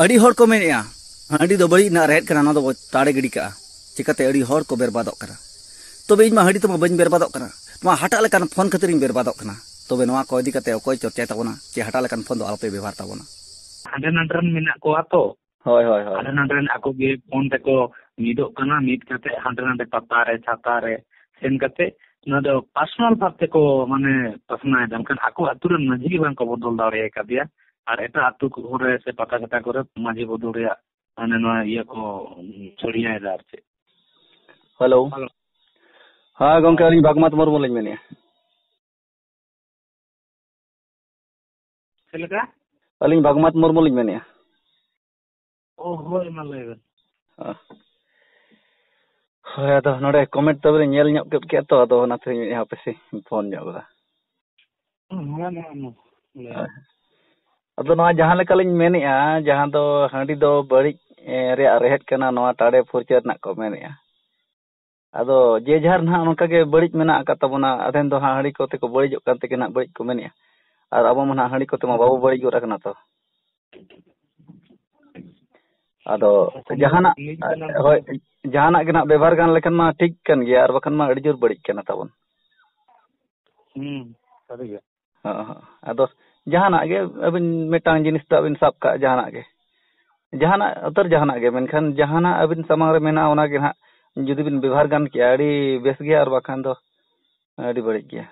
को बड़ी रेहत करना ना ताड़े गिड़ी चिकाते को बर्बाद तब इन हाँ तो बी बर्बाद हाटा हटा फोन खातिर बर्बाद तब ना इदी करते चे हटा फोन दो आलोपे व्यवहार तब हाडे भाव से कोआ तो होय होय होय फोन तको मीदो कना मीद ᱟᱨ ᱮᱴᱟᱜ ᱟᱹᱛᱩ ᱠᱚ ᱨᱮ ᱥᱮ ᱯᱟᱛᱟ ᱪᱷᱟᱛᱟ ᱠᱚᱨᱮ ᱢᱟᱹᱡᱷᱤ ᱵᱚᱫᱚᱞ ᱨᱮᱭᱟᱜ ᱢᱟᱱᱮ ᱱᱚᱣᱟ ᱤᱭᱟᱹ ᱠᱚ ᱪᱷᱩᱲᱭᱟᱹᱭᱮᱫᱟ ᱟᱨ ᱪᱮᱫ ᱦᱮᱞᱳ ᱦᱮᱸ ᱜᱚᱝᱠᱮ ᱟᱹᱞᱤᱧ ᱵᱟᱜᱽᱢᱟᱛ ᱢᱩᱨᱢᱩ ᱞᱤᱧ ᱢᱮᱱᱮᱫᱼᱟ ᱪᱮᱫ ᱞᱮᱠᱟ ᱟᱹᱞᱤᱧ ᱵᱟᱜᱽᱢᱟᱛ ᱢᱩᱨᱢᱩ ᱞᱤᱧ ᱢᱮᱱᱮᱫᱼᱟ ᱚ ᱦᱳᱭ ᱢᱟ ᱞᱟᱹᱭ ᱵᱮᱱ ᱦᱳᱭ ᱟᱫᱚ ᱱᱚᱰᱮ ᱠᱚᱢᱮᱱᱴ ᱛᱚᱵᱮ ᱧᱮᱞ ᱧᱚᱜ ᱠᱮᱫ ᱠᱮᱜᱼᱟ ᱛᱚ ᱟᱫᱚ ᱚᱱᱟᱛᱮ ᱢᱮᱱᱮᱫᱼᱟ ᱦᱟᱯᱮ ᱥᱮ ᱯᱷᱳᱱ ᱧᱚᱜ ᱠᱟᱫᱟ ᱟᱫᱚ ᱱᱚᱣᱟ ᱡᱟᱦᱟᱸ ᱞᱮᱠᱟᱞᱤᱧ ᱢᱮᱱᱮᱫᱼᱟ ᱡᱟᱦᱟᱸ ᱫᱚ ᱦᱟᱺᱰᱤ ᱫᱚ ᱵᱟᱹᱲᱤᱡ ᱨᱮᱭᱟᱜ ᱨᱮᱦᱮᱫ ᱠᱟᱱᱟ ᱱᱚᱣᱟ ᱴᱟᱲᱮ ᱯᱷᱩᱨᱪᱟᱹ ᱨᱮᱱᱟᱜ ᱠᱚ ᱢᱮᱱᱮᱫᱼᱟ ᱟᱫᱚ ᱡᱮ ᱡᱟᱦᱟᱨ ᱱᱟᱦᱟᱜ ᱚᱱᱠᱟᱜᱮ ᱵᱟᱹᱲᱤᱡ ᱢᱮᱱᱟᱜ ᱟᱠᱟᱫ ᱛᱟᱵᱚᱱᱟ ᱟᱫᱷᱮᱱ ᱫᱚ ᱦᱟᱸᱜ ᱦᱟᱺᱰᱤ ᱠᱚᱛᱮ ᱠᱚ ᱵᱟᱹᱲᱤᱡᱚᱜ ᱠᱟᱱ ᱛᱮᱜᱮ ᱱᱟᱦᱟᱜ ᱵᱟᱹᱲᱤᱡ ᱠᱚ ᱢᱮᱱᱮᱫᱼᱟ ᱟᱨ ᱟᱵᱚ ᱢᱟ ᱱᱟᱦᱟᱜ ᱦᱟᱺᱰᱤ ᱠᱚᱛᱮ ᱢᱟ ᱵᱟᱵᱚ ᱵᱟᱹᱲᱤᱡ ᱜᱚᱫ ᱟᱠᱟᱱᱟ ᱛᱚ ᱟᱫᱚ ᱡᱟᱦᱟᱱᱟᱜ ᱦᱳᱭ ᱡᱟᱦᱟᱱᱟᱜ ᱜᱮ ᱱᱟᱦᱟᱜ ᱵᱮᱵᱷᱟᱨ ᱜᱟᱱ ᱞᱮᱠᱷᱟᱱ ᱢᱟ ᱴᱷᱤᱠ ᱠᱟᱱ ᱜᱮᱭᱟ ᱟᱨ ᱵᱟᱠᱷᱟᱱ ᱢᱟ ᱟᱹᱰᱤ ᱡᱳᱨ ᱵᱟᱹᱲᱤᱡ ᱠᱟᱱᱟ ᱛᱟᱵᱚᱱ ᱦᱮᱸ ᱥᱟᱹᱨᱤᱜᱮ ᱦᱚᱸ ᱟᱫᱚ ᱡᱟᱦᱟᱱᱟᱜ ᱜᱮ ᱟᱹᱵᱤᱱ ᱢᱤᱫᱴᱟᱝ ᱡᱤᱱᱤᱥ ᱫᱚ ᱟᱹᱵᱤᱱ ᱥᱟᱵ ᱠᱟᱜ ᱡᱟᱦᱟᱱᱟᱜ ᱜᱮ ᱡᱟᱦᱟᱱᱟᱜ ᱩᱛᱟᱹᱨ ᱡᱟᱦᱟᱱᱟᱜ ᱜᱮ ᱢᱮᱱᱠᱷᱟᱱ ᱡᱟᱦᱟᱱᱟᱜ ᱟᱹᱵᱤᱱ ᱥᱟᱢᱟᱝ ᱨᱮ ᱢᱮᱱᱟᱜᱼᱟ ᱚᱱᱟᱜᱮ ᱦᱟᱸᱜ ᱡᱩᱫᱤ ᱵᱤᱱ ᱵᱮᱵᱚᱦᱟᱨ ᱜᱟᱱ ᱠᱮᱭᱟ ᱟᱹᱰᱤ ᱵᱮᱥ ᱜᱮᱭᱟ ᱟᱨ ᱵᱟᱠᱷᱟᱱ ᱫᱚ ᱟᱹᱰᱤ ᱵᱟᱹᱲᱤᱡ ᱜᱮᱭᱟ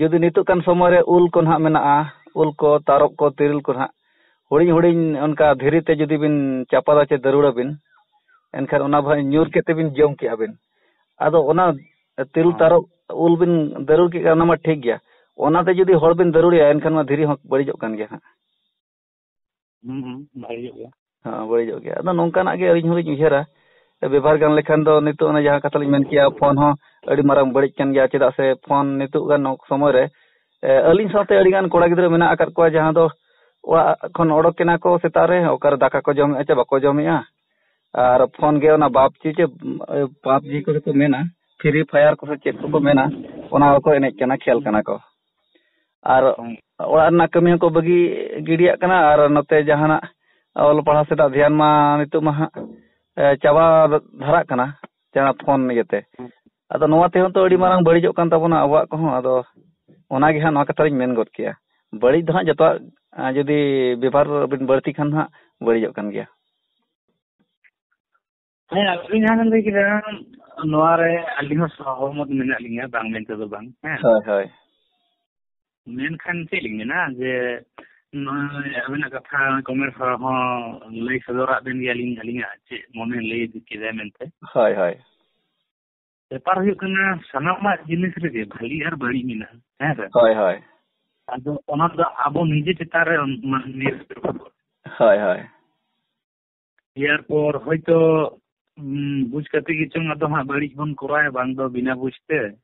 ᱡᱩᱫᱤ ᱱᱤᱛᱚᱜ ᱠᱟᱱ ᱥᱚᱢᱚᱭ ᱨᱮ ᱩᱞ ᱠᱚ ᱱᱟᱦᱟᱜ ᱢᱮᱱᱟᱜᱼᱟ ᱩᱞ ᱠᱚ ᱛᱟᱨᱚᱵ ᱠᱚ ᱛᱤᱨᱤᱞ ᱠᱚ ᱱᱟᱦᱟᱜ ᱦᱩᱰᱤᱧ ᱦᱩᱰᱤᱧ ᱚᱱᱠᱟ ᱫᱷᱤᱨᱤ ᱛᱮ ᱡᱩᱫᱤ ᱵᱤᱱ ᱪᱟᱯᱟᱫᱟ ᱪᱮ ᱫᱟᱹᱨᱩᱲᱟ ᱵᱤᱱ ᱮᱱᱠᱷᱟᱱ ᱚᱱᱟ ᱵᱷᱟᱹᱭ ᱧᱩᱨ ᱠᱮᱛᱮ ᱵᱤᱱ ᱡᱚᱢ ᱠᱮᱜᱼᱟ ᱵᱤᱱ ᱟᱫᱚ ᱚᱱᱟ ᱛᱤᱨᱤᱞ ᱛᱟᱨᱚᱵ ᱩᱞ ᱵᱤᱱ ᱫᱟᱹᱨᱩᱲ ᱠᱮᱜᱼᱟ ᱚᱱᱟ ᱢᱟ ᱴᱷᱤᱠ ᱜᱮᱭᱟ ᱚᱱᱟᱛᱮ ᱡᱩᱫᱤ ᱦᱚᱲ ᱵᱤᱱ ᱫᱟᱹᱨᱩᱲᱮᱭᱟ ᱮᱱᱠᱷᱟᱱ ᱢᱟ ᱫᱷᱤᱨᱤ ᱦᱚᱸ ᱵᱟᱹᱲᱤᱡᱚᱜ ᱠᱟᱱ ᱜᱮᱭᱟ ᱦᱟᱸᱜ ᱦᱩᱸ ᱵᱟᱹᱲᱤᱡᱚᱜ ᱜᱮᱭᱟ ᱦᱮᱸ ᱵᱟᱹᱲᱤᱡᱚᱜ ᱜᱮᱭᱟ ᱟᱫᱚ ᱱᱚᱝᱠᱟᱱᱟᱜ ᱜᱮ ᱟᱹᱞᱤᱧ ᱦᱚᱞᱤᱧ ᱩᱭᱦᱟᱹᱨᱟ ᱵᱮᱵᱚᱦᱟᱨ ᱜᱟᱱ ᱞᱮᱠᱷᱟᱱ ᱫᱚ ᱱᱤᱛᱚᱜ ᱚᱱᱮ ᱡᱟᱦᱟᱸ ᱠᱟᱛᱷᱟ ᱞᱤᱧ ᱢᱮᱱ ᱠᱮᱭᱟ ᱯᱷᱳᱱ ᱦᱚᱸ ᱟᱹᱰᱤ ᱢᱟᱨᱟᱝ ᱵᱟᱹᱲᱤᱡ ᱠᱟᱱ ᱜᱮᱭᱟ ᱪᱮᱫᱟᱜ ᱥᱮ ᱯᱷᱳᱱ ᱱᱤᱛᱚᱜ ᱜᱟᱱ ᱥᱚᱢᱚᱭ ᱨᱮ ᱟᱹᱞᱤᱧ ᱥᱟᱶᱛᱮ ᱟᱹᱰᱤᱜᱟᱱ ᱠᱚᱲᱟ ᱜᱤᱫᱽᱨᱟᱹ ᱢᱮᱱᱟᱜ ᱟᱠᱟᱫ ᱠᱚᱣᱟ ᱡᱟᱦᱟᱸ ᱫᱚ ᱚᱲᱟᱜ ᱠᱷᱚᱱ ᱚᱰᱚᱠ ᱠᱮᱱᱟ ᱠᱚ ᱥᱮᱛᱟᱜ ᱨᱮ ᱚᱠᱟᱨᱮ ᱫᱟᱠᱟ ᱠᱚ ᱡᱚᱢᱮᱜᱼᱟ ᱪᱮ ᱵᱟᱠᱚ ᱡᱚᱢᱮᱜᱼᱟ ᱟᱨ ᱯᱷᱳᱱ ᱜᱮ ᱚᱱᱟ ᱵᱟᱯᱡᱤ ᱪᱮ ᱯᱟᱵᱡᱤ ᱠᱚᱫᱚ ᱠᱚ ᱢᱮᱱᱟ ᱯᱷᱨᱤ ᱯᱷᱟᱭᱟᱨ ᱠᱚ ᱪᱮᱫ ᱠᱚᱠᱚ ᱢᱮᱱᱟ ᱚᱱᱟ ᱠᱚ ᱮᱱᱮᱡ ᱠᱟᱱᱟ ᱠᱷᱮᱞ ᱠᱟᱱᱟ ᱠᱚ ᱟᱨ ᱚᱲᱟᱜ ᱨᱮᱱᱟᱜ ᱠᱟᱹᱢᱤ ᱦᱚᱸᱠᱚ ᱵᱟᱹᱜᱤ ᱜᱤᱰᱤᱭᱟᱜ ᱠᱟᱱᱟ ᱟᱨ ᱱᱚᱛᱮ ᱡᱟᱦᱟᱱᱟᱜ ᱚᱞ ᱯᱟᱲᱦᱟᱣ ᱥᱮᱫ ᱫᱷᱮᱭᱟᱱ ᱢᱟ ᱱᱤᱛᱚᱜ ᱢᱟ ᱦᱟᱸᱜ ᱪᱟᱵᱟ ᱫᱷᱟᱨᱟᱜ ᱠᱟᱱᱟ ᱡᱟᱦᱟᱸ ᱯᱷᱳᱱ ᱤᱭᱟᱹᱛᱮ ᱟᱫᱚ ᱱᱚᱣᱟ ᱛᱮᱦᱚᱸ ᱛᱚ ᱟᱹᱰᱤ ᱢᱟᱨᱟᱝ ᱵᱟᱹᱲᱤᱡᱚᱜ ᱠᱟᱱ ᱛᱟᱵᱚᱱᱟ ᱟᱵᱚᱣᱟᱜ ᱠᱚᱦᱚᱸ ᱟᱫᱚ ᱚᱱᱟᱜᱮ ᱦᱟᱸᱜ ᱱᱚᱣᱟ ᱠᱟᱛᱷᱟ ᱫᱚᱧ ᱢᱮᱱ ᱜᱚᱫ ᱠᱮᱭᱟ ᱵᱟᱹᱲᱤᱡ ᱫᱚ ᱦᱟᱸᱜ ᱡᱚᱛᱚᱣᱟᱜ ᱡᱩᱫᱤ ᱵᱮᱵᱚᱦᱟᱨ ᱵᱤᱱ ᱵᱟᱹᱲᱛᱤ ᱠᱷᱟᱱ ᱦᱟᱸᱜ ᱵᱟᱹᱲᱤᱡᱚᱜ ᱠᱟᱱ ᱜᱮᱭᱟ ᱦᱮᱸ ᱟᱹᱵᱤᱱ ᱡᱟᱦᱟᱸ ᱵᱤᱱ ᱞᱟᱹᱭ ᱠᱮᱫᱟ ᱱᱚᱣᱟ ᱨᱮ ᱟᱹᱞᱤᱧ ᱦᱚᱸ ᱥᱚᱦᱚᱢᱚᱛ ᱢᱮᱱᱟᱜ ᱞᱤᱧᱟ ᱵᱟᱝ ᱢᱮᱱᱛᱮ ᱫᱚ ᱵᱟᱝ ᱦᱮᱸ ᱦᱳᱭ ᱦᱳᱭ ᱢᱮᱱᱠᱷᱟᱱ ᱪᱮᱫ ᱞᱤᱧ ᱢᱮᱱᱟ ᱡᱮ ᱱᱚᱜᱼᱚᱭ ᱟᱵᱮᱱᱟᱜ ᱠᱟᱛᱷᱟ ᱠᱚᱢᱮᱱᱴ ᱦᱚᱸ ᱞᱟᱹᱭ ᱥᱚᱫᱚᱨᱟᱜ ᱵᱮᱱ ᱜᱮᱭᱟᱞᱤᱧ ᱟᱹᱞᱤᱧᱟᱜ ᱪᱮᱫ ᱢᱚᱱᱮ ᱞᱟᱹᱭ ᱠᱮᱫᱟᱭ ᱢᱮᱱᱛᱮ ᱦᱳᱭ ᱦᱳᱭ ᱵᱮᱯᱟᱨ ᱦᱩᱭᱩᱜ ᱠᱟᱱᱟ ᱥᱟᱱᱟᱢᱟᱜ ᱡᱤᱱᱤᱥ ᱨᱮᱜᱮ ᱵᱷᱟᱹᱞᱤ ᱟᱨ ᱵᱟᱹᱲᱤᱡ ᱢᱮᱱᱟᱜᱼᱟ ᱦᱮᱸ ᱥᱮ ᱦᱳᱭ ᱦᱳᱭ ᱟᱫᱚ ᱚᱱᱟ ᱫᱚ ᱟᱵᱚ ᱱᱤᱡᱮ ᱪᱮᱛᱟᱱ ᱨᱮ ᱱᱤᱨᱵᱷᱚᱨ ᱦᱳᱭ ᱦᱳᱭ ᱮᱨᱯᱚᱨ ᱦᱚᱭᱛᱚ ᱵᱩᱡ ᱠᱟᱛᱮ ᱜᱮᱪᱚᱝ ᱟᱫᱚ ᱦᱟᱸᱜ ᱵᱟᱹᱲᱤᱡ ᱵᱚᱱ ᱠᱚᱨᱟᱣᱟ ᱵᱟᱝ ᱫᱚ ᱵᱤᱱᱟ ᱵᱩᱡᱛᱮ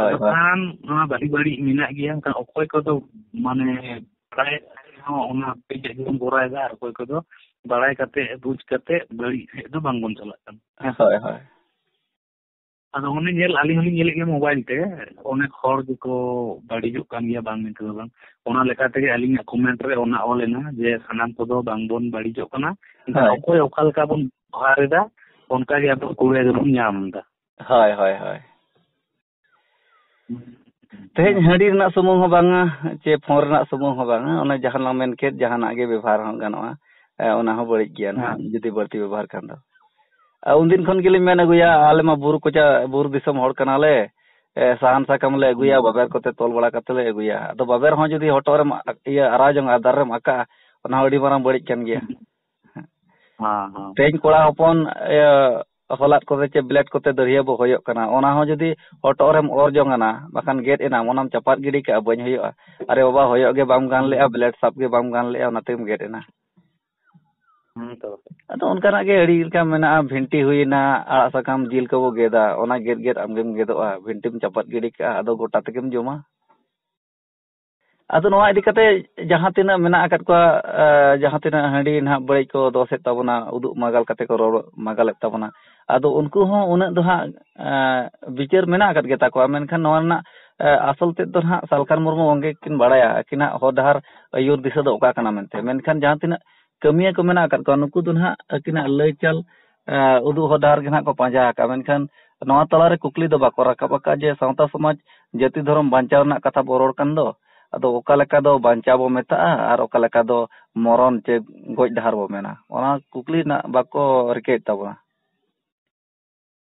ᱤᱡ ᱢᱮᱱᱟᱜ ᱜᱮᱭᱟ ᱚᱠᱚᱭ ᱠᱚᱫᱚ ᱢᱟᱱᱮ ᱵᱟᱲᱟᱭ ᱦᱚᱸ ᱚᱱᱟᱵᱩᱱ ᱜᱚᱨᱟᱭᱮᱫᱟ ᱟᱨ ᱚᱠᱚᱭ ᱠᱚᱫᱚ ᱵᱟᱲᱟᱭ ᱠᱟᱛᱮ ᱵᱩᱡ ᱠᱟᱛᱮ ᱵᱟᱹᱲᱤᱡ ᱥᱮᱫ ᱫᱚ ᱵᱟᱝᱵᱚᱱ ᱪᱟᱞᱟᱜ ᱠᱟᱱᱟ ᱟᱫᱚ ᱚᱱᱮ ᱧᱮᱞ ᱟᱞᱤᱧ ᱦᱚᱞᱤᱧ ᱧᱮᱞᱮᱫ ᱜᱮᱭᱟ ᱢᱳᱵᱟᱭᱤᱞ ᱛᱮ ᱚᱱᱮᱠ ᱦᱚᱲ ᱜᱮᱠᱚ ᱵᱟᱲᱤᱡᱚᱜ ᱠᱟᱱ ᱜᱮᱭᱟ ᱵᱟᱝ ᱤᱱᱠᱟᱹ ᱫᱚ ᱵᱟᱝ ᱚᱱᱟᱞᱮᱠᱟᱛᱮᱜᱮ ᱟᱞᱤᱧᱟᱜ ᱠᱚᱢᱮᱱᱴ ᱨᱮ ᱚᱱᱟ ᱚᱞ ᱮᱱᱟ ᱡᱮ ᱥᱟᱱᱟᱢ ᱠᱚᱫᱚ ᱵᱟᱝᱵᱚᱱ ᱵᱟᱲᱤᱡᱚᱜ ᱠᱟᱱᱟ ᱚᱠᱚᱭ ᱚᱠᱟᱞᱮᱠᱟ ᱵᱚᱱ ᱵᱷᱟᱨ ᱮᱫᱟ ᱚᱱᱠᱟ ᱜᱮ ᱟᱵᱚ ᱠᱩᱲᱤ ᱫᱚᱵᱩᱱ ᱧᱟᱢ ᱮᱫᱟ ᱦᱳᱭ ᱦᱳᱭ ᱦᱳᱭ Tehnya hari nak semua hubanga, je phone nak semua habang a, jahan lang main kit, jahan agi bebar hong ganwa. Ona eh, ho boleh kian, jadi berarti bebar A eh, Undin kon kili mana guya, ale ma buru kuca buru disam hor kanale. Eh, sahan sa kamle guya, hmm. kote tol bola katle guya. Ato babar hong jadi hotor ma, iya arajong adar ma ka. Ona barang boleh kian gya. Tehnya kula hopon ya, ᱦᱚᱞᱟᱫ ᱠᱚᱛᱮ ᱪᱮ blade ᱠᱚᱛᱮ ᱫᱟᱹᱲᱭᱟᱹ ᱵᱚ ᱦᱚᱭᱚᱜ ᱠᱟᱱᱟ ᱚᱱᱟ ᱦᱚᱸ ᱡᱩᱫᱤ ᱦᱚᱴᱚᱜ ᱨᱮᱢ ᱚᱨ ᱡᱚᱝᱟᱱᱟ ᱵᱟᱠᱷᱟᱱ ᱜᱮᱫ ᱮᱱᱟᱢ ᱚᱱᱟᱢ ᱪᱟᱯᱟᱫ ᱜᱤᱰᱤ ᱠᱟᱜᱼᱟ ᱵᱟᱹᱧ ᱦᱩᱭᱩᱜᱼᱟ ᱟᱨᱮ ᱵᱟᱵᱟ ᱦᱚᱭᱚᱜ ᱜᱮ ᱵᱟᱢ ᱜᱟᱱ ᱞᱮᱜᱼᱟ ᱵᱞᱮᱰ ᱥᱟᱵ ᱜᱮ ᱵᱟᱢ ᱜᱟᱱ ᱞᱮᱜᱼᱟ ᱚᱱᱟᱛᱮᱢ ᱜᱮᱫ ᱮᱱᱟ ᱟᱫᱚ ᱚᱱᱠᱟᱱᱟᱜ ᱜᱮ ᱟᱹᱰᱤ ᱞᱮᱠᱟ ᱢᱮᱱᱟᱜᱼᱟ ᱵᱷᱤᱱᱴᱤ ᱦᱩᱭᱮᱱᱟ ᱟᱲᱟᱜ ᱥᱟᱠᱟᱢ ᱡᱤᱞ ᱠᱚᱵᱚ ᱜᱮᱫᱟ ᱚᱱᱟ ᱜᱮᱫ ᱜᱮᱫ ᱟᱢᱜᱮᱢ ᱜᱮᱫᱚᱜᱼᱟ ᱵᱷᱤᱱᱴᱤᱢ ᱪᱟᱯᱟᱫ ᱜᱤᱰᱤ ᱠᱟᱜᱼᱟ ᱟᱫᱚ ᱜᱚᱴᱟ ᱛᱮᱜᱮᱢ ᱡᱚᱢᱟ ᱟᱫᱚ ᱱᱚᱣᱟ ᱤᱫᱤ ᱠᱟᱛᱮ ᱡᱟᱦᱟᱸ ᱛᱤᱱᱟᱹᱜ ᱢᱮᱱᱟᱜ ᱟᱠᱟᱫ ᱠᱚᱣᱟ ᱡᱟᱦᱟᱸ ᱛᱤᱱᱟᱹᱜ ᱦᱟᱺᱰᱤ ᱱᱟᱦᱟᱜ ᱵᱟᱹᱲᱤᱡ ᱠᱚ ᱫᱚᱥᱮᱫ ᱛᱟᱵᱚᱱᱟ ᱩᱫᱩᱜ ᱢᱟᱜᱟᱞ ᱠᱟᱛᱮ ᱠᱚ ᱨᱚᱲ ᱢᱟᱜᱟᱞᱮᱫ ᱛᱟᱵᱚᱱᱟ ᱟᱫᱚ ᱩᱱᱠᱩ ᱦᱚᱸ ᱩᱱᱟᱹᱜ ᱫᱚ ᱦᱟᱸᱜ ᱵᱤᱪᱟᱹᱨ ᱢᱮᱱᱟᱜ ᱟᱠᱟᱫ ᱜᱮᱛᱟ ᱠᱚᱣᱟ ᱢᱮᱱᱠᱷᱟᱱ ᱱᱚᱣᱟ ᱨᱮᱱᱟᱜ ᱟᱥᱚᱞ ᱛᱮᱫ ᱫᱚ ᱦᱟᱸᱜ ᱥᱟᱞᱠᱷᱟᱱ ᱢᱩᱨᱢᱩ ᱜᱚᱢᱠᱮ ᱜᱮᱠᱤᱱ ᱵᱟᱲᱟᱭᱟ ᱟᱹᱠᱤᱱᱟᱜ ᱦᱚᱨ ᱰᱟᱦᱟᱨ ᱟᱹᱭᱩᱨ ᱫᱤᱥᱟᱹ ᱫᱚ ᱚᱠᱟ ᱠᱟᱱᱟ ᱢᱮᱱᱛᱮ ᱢᱮᱱᱠᱷᱟᱱ ᱡᱟᱦᱟᱸ ᱛᱤᱱᱟᱹᱜ ᱠᱟᱹᱢᱤᱭᱟᱹ ᱠᱚ ᱢᱮᱱᱟᱜ ᱟᱠᱟᱫ ᱠᱚᱣᱟ ᱱᱩᱠᱩ ᱫᱚ ᱦᱟᱸᱜ ᱟᱹᱠᱤᱱᱟᱜ ᱞᱟᱹᱭᱪᱟᱞ ᱩᱫᱩᱜ ᱦᱚᱨ ᱰᱟᱦᱟᱨ ᱜᱮ ᱦᱟᱸᱜ ᱠᱚ ᱯᱟᱸᱡᱟ ᱟᱠᱟᱫᱼᱟ ᱢᱮᱱᱠᱷᱟᱱ ᱱᱚᱣᱟ ᱛᱟᱞᱟᱨᱮ ᱠᱩᱠᱞᱤ ᱫᱚ ᱵᱟᱠᱚ ᱨᱟᱠᱟᱵ ᱟᱠᱟᱫᱼᱟ ᱡᱮ ᱥᱟᱶᱛᱟ ᱥᱚᱢᱟᱡᱽ ᱡᱟᱹᱛᱤ ᱫᱷᱚᱨᱚᱢ ᱵᱟᱧᱪᱟᱣ ᱨᱮᱱᱟᱜ ᱠᱟᱛᱷᱟ ᱵᱚ ᱨᱚᱲ ᱠᱟᱱ ᱫᱚ ᱟᱫᱚ ᱚᱠᱟ ᱞᱮᱠᱟ ᱫᱚ ᱵᱟᱧᱪᱟᱣ ᱵᱚ ᱢᱮᱛᱟᱜᱼᱟ ᱟᱨ ᱚᱠᱟ ᱞᱮᱠᱟ ᱫᱚ ᱢᱚᱨᱚᱱ ᱪᱮ ᱜᱚᱡ ᱰᱟᱦᱟᱨ ᱵᱚ ᱢᱮᱱᱟ ᱚᱱᱟ ᱠᱩᱠᱞᱤ ᱨᱮᱱᱟᱜ ᱵᱟᱠᱚ ᱨᱤᱠᱟᱹᱭᱮᱫ ᱛᱟᱵᱚᱱᱟ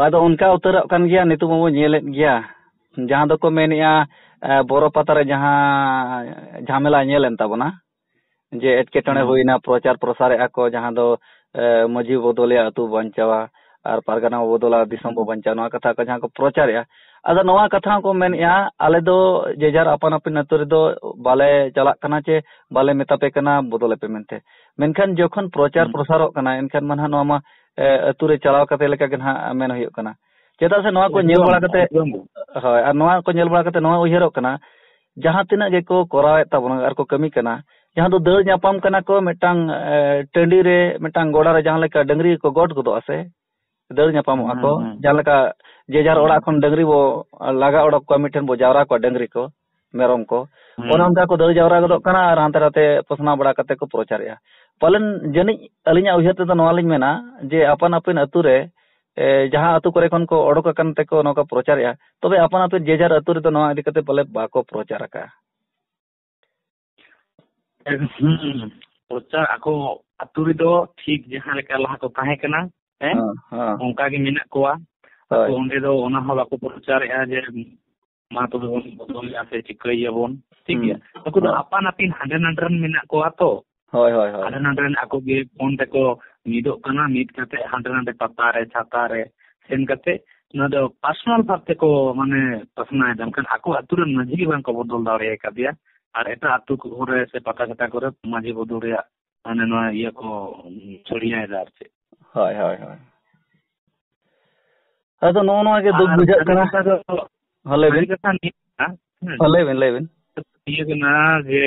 ᱟᱫᱚ ᱚᱱᱠᱟ ᱩᱛᱟᱹᱨᱚᱜ ᱠᱟᱱ ᱜᱮᱭᱟ ᱱᱤᱛᱚᱜ ᱢᱟᱵᱚ ᱧᱮᱞᱮᱫ ᱜᱮᱭᱟ ᱡᱟᱦᱟᱸ ᱫᱚᱠᱚ ᱢᱮᱱᱮᱫᱼᱟ ᱵᱚᱨᱚ ᱯᱟᱛᱟᱨᱮ ᱡᱟᱦᱟᱸ ᱡᱷᱟᱢᱮᱞᱟ ᱧᱮᱞᱮᱱ ᱛᱟᱵᱚᱱᱟ ᱡᱮ ᱮᱴᱠᱮᱴᱚᱬᱮ ᱦᱩᱭᱱᱟ ᱯᱨᱚᱪᱟᱨ ᱯᱨᱚᱥᱟᱨᱮᱫᱼᱟ ᱠᱚ ᱡᱟᱦᱟᱸ ᱫᱚ ᱢᱟᱺᱡᱷᱤ ᱵᱚᱫᱚᱞᱮᱭᱟ ᱟᱹᱛᱩ ᱵᱟᱧᱪᱟᱣᱟ ᱟᱨ ᱯᱟᱨᱜᱟᱱᱟ ᱵᱚᱫᱚᱞᱟ ᱫᱤᱥᱚᱢ ᱵᱚ ᱵᱟᱧᱪᱟᱣᱟ ᱱᱚᱣᱟ ᱠᱟᱛᱷᱟ ᱠᱚ ᱡᱟᱦᱟᱸ ᱠᱚ ᱯᱨᱚᱪᱟᱨᱮᱫᱼᱟ ᱟᱫᱚ ᱱᱚᱣᱟ ᱠᱟᱛᱷᱟ ᱦᱚᱸᱠᱚ ᱢᱮᱱᱮᱫᱼᱟ ᱟᱞᱮ ᱫᱚ ᱡᱮᱡᱟᱨ ᱟᱯᱟᱱ ᱟᱹᱯᱤᱱ ᱟᱹᱛᱩ ᱨᱮᱫᱚ ᱵᱟᱞᱮ ᱪᱟᱞᱟᱜ ᱠᱟᱱᱟ ᱪᱮ ᱵᱟᱞᱮ ᱢᱮᱛᱟᱯᱮ ᱠᱟᱱᱟ ᱵᱚᱫᱚᱞᱮᱯᱮ ᱢᱮᱱᱛᱮ ᱢᱮᱱᱠᱷᱟᱱ ᱡᱚᱠᱷᱚᱱ ᱯᱨᱚᱪᱟᱨ ᱯᱨᱚᱥᱟᱨᱚᱜ ᱠᱟᱱᱟ ᱮᱱᱠᱷᱟᱱ ᱢᱟ ᱱᱟᱦᱟᱜ ᱱᱚᱣᱟ ᱢᱟ ᱟᱛᱩ ᱨᱮ ᱪᱟᱞᱟᱣ ᱠᱟᱛᱮ ᱞᱮᱠᱟ ᱜᱮ ᱱᱟᱦᱟᱜ ᱢᱮᱱ ᱦᱩᱭᱩᱜ ᱠᱟᱱᱟ ᱪᱮᱫᱟᱜ ᱥᱮ ᱱᱚᱣᱟ ᱠᱚ ᱧᱮᱞ ᱵᱟᱲᱟ ᱠᱟᱛᱮ ᱦᱳᱭ ᱟᱨ ᱱᱚᱣᱟ ᱠᱚ ᱧᱮᱞ ᱵᱟᱲᱟ ᱠᱟᱛᱮ ᱱᱚᱣᱟ ᱩᱭᱦᱟᱹᱨᱚᱜ ᱠᱟᱱᱟ ᱡᱟᱦᱟᱸ ᱛᱤᱱᱟᱹᱜ ᱜᱮᱠᱚ ᱠᱚᱨᱟᱣᱮᱫ ᱛᱟᱵᱚᱱᱟ ᱟᱨ ᱠᱚ ᱠᱟᱹᱢᱤ ᱠᱟᱱᱟ ᱡᱟᱦᱟᱸ ᱫᱚ ᱫᱟᱹᱲ ᱧᱟᱯᱟᱢ ᱠᱟᱱᱟ ᱠᱚ ᱢᱤᱫᱴᱟᱝ ᱴᱟᱺᱰᱤ ᱨᱮ ᱢᱤᱫᱴᱟᱝ ᱜᱚᱰᱟ ᱨᱮ ᱡᱟᱦᱟᱸ ᱞᱮᱠᱟ ᱰᱟᱹᱝᱨᱤ ᱠᱚ ᱜᱚᱰ ᱜᱚᱫᱚᱜᱼᱟ ᱥᱮ ᱫᱟᱹᱲ ᱧᱟᱯᱟᱢᱚᱜᱼᱟ ᱠᱚ ᱡᱟᱦᱟᱸ ᱞᱮᱠᱟ ᱡᱮᱡᱟᱨ ᱚᱲᱟᱜ ᱠᱷᱚᱱ ᱰᱟᱹᱝᱨᱤ ᱵᱚ ᱞᱟᱜᱟ ᱚᱰᱚᱠ ᱠᱚᱣᱟ ᱢᱤᱫᱴᱷᱮᱱ ᱵᱚ ᱡᱟᱣᱨᱟ ᱠᱚᱣᱟ ᱰᱟᱹᱝᱨᱤ ᱠᱚ ᱢᱮᱨᱚᱢ ᱠᱚ ᱚᱱᱮ ᱚᱱᱠᱟ ᱠᱚ ᱫᱟᱹᱲ ᱡᱟᱣᱨᱟ ᱜᱚᱫᱚᱜ ᱠᱟᱱᱟ ᱟᱨ ᱦᱟᱱᱛᱮ ᱱᱟᱛᱮ ᱯᱟᱥᱱᱟᱣ ᱵᱟᱲᱟ ᱠᱟᱛᱮ ᱠᱚ ᱯᱨᱚᱪᱟᱨᱮᱜᱼᱟ ᱯᱟᱞᱮᱱ ᱡᱟᱹᱱᱤᱡ ᱟᱹᱞᱤᱧᱟᱜ ᱩᱭᱦᱟᱹᱨ ᱛᱮᱫᱚ ᱱᱚᱣᱟᱞᱤᱧ ᱢᱮᱱᱟ ᱡᱮ ᱟᱯᱟᱱ ᱟᱹᱯᱤᱱ ᱟᱹᱛᱩ ᱨᱮ ᱡᱟᱦᱟᱸ ᱟᱹᱛᱩ ᱠᱚᱨᱮ ᱠᱷᱚᱱ ᱠᱚ ᱚᱰᱚᱠ ᱟᱠᱟᱱ ᱛᱮᱠᱚ ᱱᱚᱝᱠᱟ ᱯᱨᱚᱪᱟᱨᱮᱜᱼᱟ ᱛᱚᱵᱮ ᱟᱯᱟᱱ ᱟᱹᱯᱤᱱ ᱡᱮᱡᱟᱨ ᱟᱹᱛᱩ ᱨᱮᱫᱚ ᱱᱚᱣᱟ ᱤᱫᱤ ᱠᱟᱛᱮ ᱯᱟᱞᱮ ᱵᱟᱠᱚ ᱯᱨᱚᱪᱟᱨ ᱟᱠᱟᱜᱼᱟ ᱯᱨᱚᱪᱟᱨ ᱟᱠᱚ ᱟᱹᱛᱩ ᱨᱮᱫᱚ ᱴᱷᱤᱠ ᱡᱟᱦᱟᱸ ᱞᱮᱠᱟ ᱞᱟᱦᱟ ᱠᱚ ᱛᱟᱦᱮᱸ ᱠᱟᱱᱟ ᱦᱮᱸ ᱚᱱᱠᱟ ᱜᱮ ᱢᱮᱱᱟᱜ ᱠᱚᱣᱟ ᱟᱫᱚ ᱚᱸᱰᱮ ᱫᱚ ᱚᱱᱟ ᱦᱚᱸ ᱵᱟᱠᱚ ᱯᱨᱚᱪᱟᱨᱮᱜᱼᱟ ᱡᱮ ᱢᱟ ᱛᱚᱵᱮ ᱵᱚᱱ ᱵᱚᱫᱚᱞᱮᱜᱼᱟ ᱥᱮ ᱪᱤᱠᱟᱹᱭᱮᱭᱟᱵᱚᱱ ᱴᱷᱤᱠ ᱜᱮᱭᱟ ᱱᱩᱠᱩ ᱫᱚ ᱟᱯᱟᱱ ᱟᱹᱯᱤᱱ ᱦᱟᱸᱰᱮ ᱱᱟᱰᱮ ᱨᱮᱱ ᱢᱮᱱᱟᱜ ᱠᱚᱣᱟ ᱛᱚ ᱦᱳᱭ ᱦᱳᱭ ᱦᱳᱭ ᱦᱟᱸᱰᱮ ᱟᱠᱚ ᱜᱮ ᱯᱷᱳᱱ ᱛᱮᱠᱚ ᱢᱤᱫᱚᱜ ᱠᱟᱱᱟ ᱢᱤᱫ ᱠᱟᱛᱮ ᱦᱟᱸᱰᱮ ᱱᱟᱰᱮ ᱯᱟᱛᱟ ᱨᱮ ᱪᱷᱟᱛᱟ ᱨᱮ ᱥᱮᱱ ᱠᱟᱛᱮ ᱱᱚᱣᱟ ᱫᱚ ᱯᱟᱨᱥᱚᱱᱟᱞ ᱵᱷᱟᱵ ᱛᱮᱠᱚ ᱢᱟᱱᱮ ᱯᱟᱥᱱᱟᱣᱮᱫᱟ ᱢᱮᱱᱠᱷᱟᱱ ᱟᱠᱚ ᱟᱛᱳ ᱨᱮᱱ ᱢᱟᱺᱡᱷᱤ ᱜᱮ ᱵᱟᱝᱠᱚ ᱵᱚᱫᱚᱞ ᱫᱟᱲᱮ ᱟᱠᱟᱫᱮᱭᱟ ᱟᱨ ᱮᱴᱟᱜ ᱟᱛᱩ ᱠᱚᱨᱮ ᱥᱮ ᱯᱟᱛᱟ ᱪᱷᱟᱛᱟ ᱠᱚᱨᱮ ᱢᱟᱺᱡᱷᱤ ᱵᱚᱫᱚᱞ ᱨᱮᱭᱟᱜ ᱢᱟᱱᱮ ᱱᱚᱣᱟ ᱤᱭᱟᱹ ᱠᱚ ᱪᱷᱩᱲᱭᱟᱹᱭᱮᱫᱟ ᱟᱨ ᱪᱮᱫ ᱦᱳᱭ ᱦᱳᱭ ᱦᱳᱭ ᱟᱫᱚ ᱱᱚᱜᱼᱚ ᱱᱚᱣᱟ ᱜᱮ ᱫᱩᱠ ᱵᱩᱡᱷᱟᱹᱜ ᱠᱟᱱᱟ ᱦᱚᱸ ᱞᱟᱹᱭ ᱵᱤᱱ ᱞᱟᱹᱭ ᱵᱤᱱ ᱞᱟᱹᱭ ᱵᱤᱱ ᱤᱭᱟᱹ ᱠᱟᱱᱟ ᱡᱮ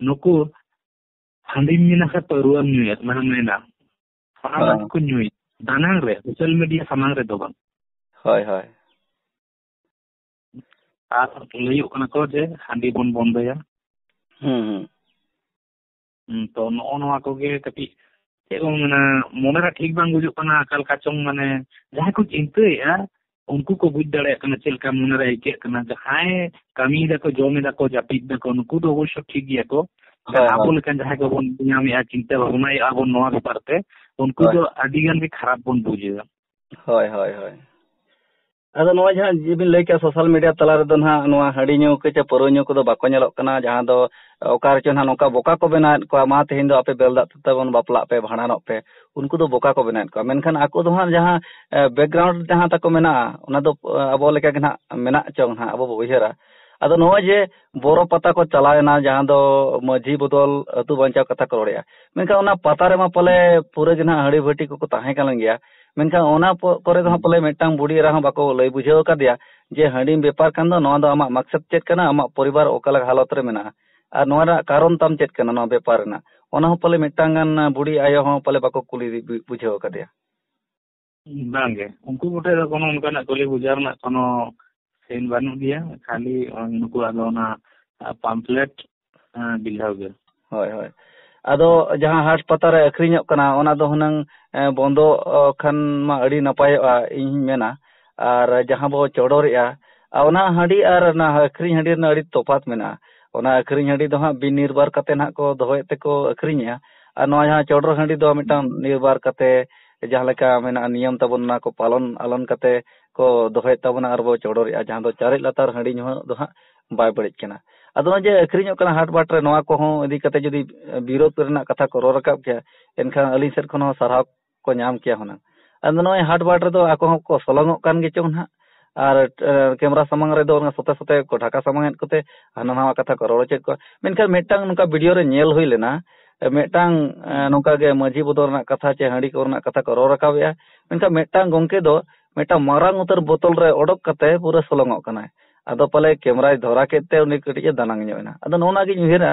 nuku handi mina ka peruan nyu yat mana mena pangalat ku nyu yat danang re social media samang re doban hai hai ar leyu kana ko je handi bun bun daya hmm to no ono ako ge kapi ᱛᱮᱜᱚᱝ ᱢᱟᱱᱮ ᱢᱚᱱᱮᱨᱟ ᱴᱷᱤᱠ ᱵᱟᱝ ᱜᱩᱡᱩᱜ ᱠᱟᱱᱟ ᱟᱠᱟᱞ ᱠᱟᱪᱚᱝ ᱢᱟᱱᱮ ᱡᱟᱦᱟᱸᱭ ᱠᱚ ᱪᱤᱱᱛᱟᱹᱭᱮᱜᱼᱟ ᱩᱱᱠᱩ ᱠᱚ ᱵᱩᱡ ᱫᱟᱲᱮᱭᱟᱜ ᱠᱟᱱᱟ ᱪᱮᱫ ᱞᱮᱠᱟ ᱢᱚᱱᱮᱨᱮ ᱟᱹᱭᱠᱟᱹᱜ ᱠᱟᱱᱟ ᱡᱟᱦᱟᱸᱭ ᱠᱟᱹᱢᱤᱭ ᱫᱟᱠᱚ ᱡᱚᱢ ᱮᱫᱟᱠᱚ ᱡᱟᱹᱯᱤᱫ ᱫᱟᱠᱚ ᱱᱩᱠᱩ ᱫᱚ ᱚᱵᱚᱥᱥᱚ ᱴᱷᱤᱠ ᱜᱮᱭᱟ ᱠᱚ ᱟᱵᱚ ᱞᱮᱠᱟᱱ ᱡᱟᱦᱟᱸᱭ ᱠᱚᱵᱚᱱ ᱧᱟᱢᱮᱜᱼᱟ ᱪᱤᱱᱛᱟᱹ ᱵᱷᱟᱵᱱᱟᱭᱮᱜᱼᱟ ᱵᱚᱱ ᱱᱚᱣᱟ ᱵᱮᱯᱟᱨ ᱛᱮ ᱩᱱᱠᱩ ᱫᱚ ᱟᱹᱰᱤ ᱜᱟᱱ ᱜᱮ ᱠᱷᱟᱨᱟᱯ ᱵᱚᱱ ᱵᱩᱡᱷᱟᱹᱣᱟ ᱦᱳᱭ ᱦᱳᱭ ᱟᱫᱚ ᱱᱚᱣᱟ ᱡᱟᱦᱟᱸ ᱡᱮᱵᱤᱱ ᱞᱟᱹᱭ ᱠᱮᱜᱼᱟ ᱥᱳᱥᱟᱞ ᱢᱤᱰᱤᱭᱟ ᱛᱟᱞᱟ ᱨᱮᱫᱚ ᱱᱟᱦᱟᱜ ᱱᱚᱣᱟ ᱦᱟᱺᱰᱤ ᱧᱩ ᱠᱚ ᱪᱮ ᱯᱟᱹᱣᱨᱟᱹ ᱧᱩ ᱠᱚᱫᱚ ᱵᱟᱠᱚ ᱧᱮᱞᱚᱜ ᱠᱟᱱᱟ ᱡᱟᱦᱟᱸ ᱫᱚ ᱚᱠᱟ ᱨᱮᱪᱚ ᱱᱟᱦᱟᱜ ᱱᱚᱝᱠᱟ ᱵᱚᱠᱟ ᱠᱚ ᱵᱮᱱᱟᱣᱮᱫ ᱠᱚᱣᱟ ᱢᱟ ᱛᱮᱦᱮᱧ ᱫᱚ ᱟᱯᱮ ᱵᱮᱞᱫᱟᱜ ᱛᱮᱵᱚᱱ ᱵᱟᱯᱞᱟᱜ ᱯᱮ ᱵᱷᱟᱸᱰᱟᱱᱚᱜ ᱯᱮ ᱩᱱᱠᱩ ᱫᱚ ᱵᱚᱠᱟ ᱠᱚ ᱵᱮᱱᱟᱣᱮᱫ ᱠᱚᱣᱟ ᱢᱮᱱᱠᱷᱟᱱ ᱟᱠᱚ ᱫᱚ ᱦᱟᱸᱜ ᱡᱟᱦᱟᱸ ᱵᱮᱠᱜᱨᱟᱣᱩᱱᱰ ᱡᱟᱦᱟᱸ ᱛᱟᱠᱚ ᱢᱮᱱᱟᱜᱼᱟ ᱚᱱᱟ ᱫᱚ ᱟᱵᱚ ᱞᱮᱠᱟ ᱜᱮ ᱱᱟᱦᱟᱜ ᱢᱮᱱᱟᱜ ᱪᱚᱝ ᱦᱟᱸᱜ ᱟᱵᱚ ᱵᱚ ᱩᱭᱦᱟᱹᱨᱟ ᱟᱫᱚ ᱱᱚᱜᱼᱚᱭ ᱡᱮ ᱵᱚᱨᱚ ᱯᱟᱛᱟ ᱠᱚ ᱪᱟᱞᱟᱣᱮᱱᱟ ᱡᱟᱦᱟᱸ ᱫᱚ ᱢᱟᱺᱡᱷᱤ ᱵᱚᱫᱚᱞ ᱟᱹᱛᱩ ᱵᱟᱧᱪᱟᱣ ᱠᱟᱛᱷᱟ ᱠᱚ ᱨᱚᱲᱮᱜᱼᱟ ᱢᱮᱱᱠᱷᱟᱱ ᱚᱱᱟ ᱯᱟᱛᱟ ᱨᱮᱢᱟ ᱯᱟᱞᱮ ᱯᱩᱨᱟᱹ ᱜᱮ ᱱᱟᱦᱟᱜ ᱦᱟᱺᱰᱤ ᱵᱷᱟᱹᱴᱤ ᱠᱚᱠᱚ ᱛᱟᱦᱮᱸ ᱠᱟᱱ ᱜᱮᱭᱟ ᱢᱮᱱᱠᱷᱟᱱ ᱚᱱᱟ ᱯᱚᱨᱮ ᱫᱚ ᱦᱟᱸᱜ ᱯᱟᱞᱮ ᱢᱤᱫᱴᱟᱝ ᱵᱩᱰᱷᱤ ᱮᱨᱟ ᱦᱚᱸ ᱵᱟᱠᱚ ᱞᱟᱹᱭ ᱵᱩᱡᱷᱟᱹᱣ ᱟᱠᱟᱫᱮᱭᱟ ᱡᱮ ᱦᱟᱺᱰᱤᱢ ᱵᱮᱯᱟᱨ ᱠᱟᱱ ᱫᱚ ᱱᱚᱣᱟ ᱫᱚ ᱟᱢᱟᱜ ᱢᱟᱠᱥᱚᱫ ᱪᱮᱫ ᱠᱟᱱᱟ ᱟᱢᱟᱜ ᱯᱚᱨᱤᱵᱟᱨ ᱚᱠᱟ ᱞᱮᱠᱟ ᱦᱟᱞᱚᱛ ᱨᱮ ᱢᱮᱱᱟᱜᱼᱟ ᱟᱨ ᱱᱚᱣᱟ ᱨᱮᱱᱟᱜ ᱠᱟᱨᱚᱱ ᱛᱟᱢ ᱪᱮᱫ ᱠᱟᱱᱟ ᱱᱚᱣᱟ ᱵᱮᱯᱟᱨ ᱨᱮᱱᱟᱜ ᱚᱱᱟ ᱦᱚᱸ ᱯᱟᱞᱮ ᱢᱤᱫᱴᱟᱝ ᱜᱟᱱ ᱵᱩᱰᱷᱤ ᱟᱭᱳ ᱦᱚᱸ ᱯᱟᱞᱮ ᱵᱟᱠᱚ ᱠᱩᱞᱤ ᱵᱩᱡᱷᱟᱹᱣ ᱟᱠᱟᱫᱮᱭᱟ ᱵᱟᱝᱜᱮ ᱩᱱᱠᱩ ᱠᱚᱴᱷᱮᱱ ᱫᱚ ᱠᱳᱱᱳ ᱚᱱᱠᱟᱱᱟᱜ ᱠᱩᱞᱤ ᱵᱩᱡᱷᱟᱹᱣ ᱨᱮᱱᱟᱜ ᱠᱳᱱᱳ ᱥᱤᱱ ᱵᱟᱹᱱᱩᱜ ᱜᱮᱭᱟ ᱠᱷᱟᱹᱞᱤ ᱱᱩᱠᱩᱣᱟᱜ ᱫᱚ ᱚᱱᱟ ᱯᱟᱢᱯᱞᱮᱴ ᱵᱤᱞᱦᱟᱹᱣ ᱜᱮ ᱦᱳᱭ ᱦᱳᱭ ᱟᱫᱚ ᱡᱟᱦᱟᱸ ᱦᱟᱴ ᱯᱟᱛᱟᱨᱮ ᱟᱹᱠᱷᱨᱤᱧᱚᱜ ᱠᱟᱱᱟ ᱚᱱᱟ ᱫᱚ ᱦᱩᱱᱟᱹᱝ ᱵᱚᱱᱫᱚ ᱠᱷᱟᱱ ᱢᱟ ᱟᱹᱰᱤ ᱱᱟᱯᱟᱭᱚᱜᱼᱟ ᱤᱧᱤᱧ ᱢᱮᱱᱟ ᱟᱨ ᱡᱟᱦᱟᱸ ᱵᱚ ᱪᱚᱰᱚᱨᱮᱜᱼᱟ ᱚᱱᱟ ᱦᱟᱺᱰᱤ ᱟᱨ ᱚᱱᱟ ᱟᱹᱠᱷᱨᱤᱧ ᱦᱟᱺᱰᱤ ᱨᱮᱱᱟᱜ ᱟᱹᱰᱤ ᱛᱚᱯᱷᱟᱛ ᱢᱮᱱᱟᱜᱼᱟ ᱚᱱᱟ ᱟᱹᱠᱷᱨᱤᱧ ᱦᱟᱺᱰᱤ ᱫᱚ ᱦᱟᱸᱜ ᱵᱤᱱ ᱱᱤᱨᱵᱟᱨ ᱠᱟᱛᱮ ᱦᱟᱸᱜ ᱠᱚ ᱫᱚᱦᱚᱭᱮᱫ ᱛᱮᱠᱚ ᱟᱹᱠᱷᱨᱤᱧᱮᱜᱼᱟ ᱟᱨ ᱱᱚᱣᱟ ᱡᱟᱦᱟᱸ ᱪᱚᱰᱚᱨ ᱦᱟᱺᱰᱤ ᱫᱚ ᱢᱤᱫᱴᱟᱝ ᱱᱤᱨᱵᱟᱨ ᱠᱟᱛᱮ ᱡᱟᱦᱟᱸ ᱞᱮᱠᱟ ᱢᱮᱱᱟᱜᱼᱟ ᱱᱤᱭᱚᱢ ᱛᱟᱵᱚᱱ ᱚᱱᱟ ᱠᱚ ᱯᱟᱞᱚᱱ ᱟᱞᱚᱱ ᱠᱟᱛᱮ ᱠᱚ ᱫᱚᱦᱚᱭᱮᱫ ᱛᱟᱵᱚᱱᱟ ᱟᱨᱵᱚ ᱪᱚᱰᱚᱨᱮᱜᱼᱟ ᱡᱟᱦᱟᱸ ᱫᱚ ᱪᱟᱨᱮᱡ ᱞᱟᱛᱟᱨ ᱦᱟᱺᱰᱤ ᱧᱩ ᱫᱚ ᱦᱟᱸᱜ ᱵᱟᱭ ᱵᱟᱹᱲᱤᱡ ᱠᱟᱱᱟ ᱟᱫᱚ ᱱᱚᱜᱼᱚᱭ ᱡᱮ ᱟᱹᱠᱷᱨᱤᱧᱚᱜ ᱠᱟᱱᱟ ᱦᱟᱴ ᱵᱟᱴ ᱨᱮ ᱱᱚᱣᱟ ᱠᱚᱦᱚᱸ ᱤᱫᱤ ᱠᱟᱛᱮ ᱡᱩᱫᱤ ᱵᱤᱨᱳᱫ ᱨᱮᱱᱟᱜ ᱠᱟᱛᱷᱟ ᱠᱚ ᱨᱚᱲ ᱨᱟᱠᱟᱵ ᱠᱮᱭᱟ ᱮᱱᱠᱷᱟᱱ ᱟᱹᱞᱤᱧ ᱥᱮᱫ ᱠᱷᱚᱱ ᱦᱚᱸ ᱥᱟᱨᱦᱟᱣ ᱠᱚ ᱧᱟᱢ ᱠᱮᱭᱟ ᱦᱩᱱᱟᱹᱝ ᱟᱫᱚ ᱱᱚᱜᱼᱚᱭ ᱦᱟᱴ ᱵᱟᱴ ᱨᱮᱫᱚ ᱟᱠᱚ ᱦᱚᱸᱠᱚ ᱥᱚᱞᱚᱝᱚᱜ ᱠᱟᱱ ᱜᱮᱪᱚᱝ ᱦᱟᱸᱜ ᱟᱨ ᱠᱮᱢᱮᱨᱟ ᱥᱟᱢᱟᱝ ᱨᱮᱫᱚ ᱚᱱᱟ ᱥᱚᱛᱮ ᱥᱚᱛᱮ ᱠᱚ ᱰᱷᱟᱠᱟ ᱥᱟᱢᱟᱝᱮᱫ ᱠᱚᱛᱮ ᱦᱟᱱᱟ ᱱᱟᱣᱟ ᱠᱟᱛᱷᱟ ᱠᱚ ᱨᱚᱲ ᱦᱚᱪᱚᱭᱮᱫ ᱠᱚᱣᱟ ᱢᱮᱱᱠᱷᱟᱱ ᱢᱤᱫᱴᱟᱝ ᱱᱚᱝᱠᱟ ᱵᱷᱤᱰᱤᱭᱳ ᱨᱮ ᱧᱮᱞ ᱦᱩᱭ ᱞᱮᱱᱟ ᱢᱤᱫᱴᱟᱝ ᱱᱚᱝᱠᱟ ᱜᱮ ᱢᱟᱺᱡᱷᱤ ᱵᱚᱫᱚᱞ ᱨᱮᱱᱟᱜ ᱠᱟᱛᱷᱟ ᱪᱮ ᱦᱟᱺᱰᱤ ᱠᱚ ᱨᱮᱱᱟᱜ ᱠᱟᱛᱷᱟ ᱠᱚ ᱨᱚᱲ ᱨᱟᱠᱟᱵᱮᱜᱼᱟ ᱢᱮᱱᱠᱷᱟᱱ ᱢᱤᱫᱴᱟᱝ ᱜᱚᱝᱠᱮ ᱫᱚ ᱢᱤᱫᱴᱟᱝ ᱢᱟᱨᱟᱝ ᱩᱛᱟᱹᱨ ᱵᱳᱛᱚᱞ ᱨᱮ ᱚᱰᱚᱠ ᱠᱟᱛᱮ ᱯᱩᱨᱟᱹ ᱥᱚᱞᱚᱝᱚᱜ ᱠᱟᱱᱟᱭ ᱟᱫᱚ ᱯᱟᱞᱮ ᱠᱮᱢᱨᱟᱭ ᱫᱷᱚᱨᱟ ᱠᱮᱫ ᱛᱮ ᱩᱱᱤ ᱠᱟᱹᱴᱤᱡ ᱮ ᱫᱟᱱᱟᱝ ᱧᱚᱜ ᱮᱱᱟ ᱟᱫᱚ ᱱᱚᱜᱼᱚ ᱱᱚᱣᱟ ᱜᱤᱧ ᱩᱭᱦᱟᱹᱨᱟ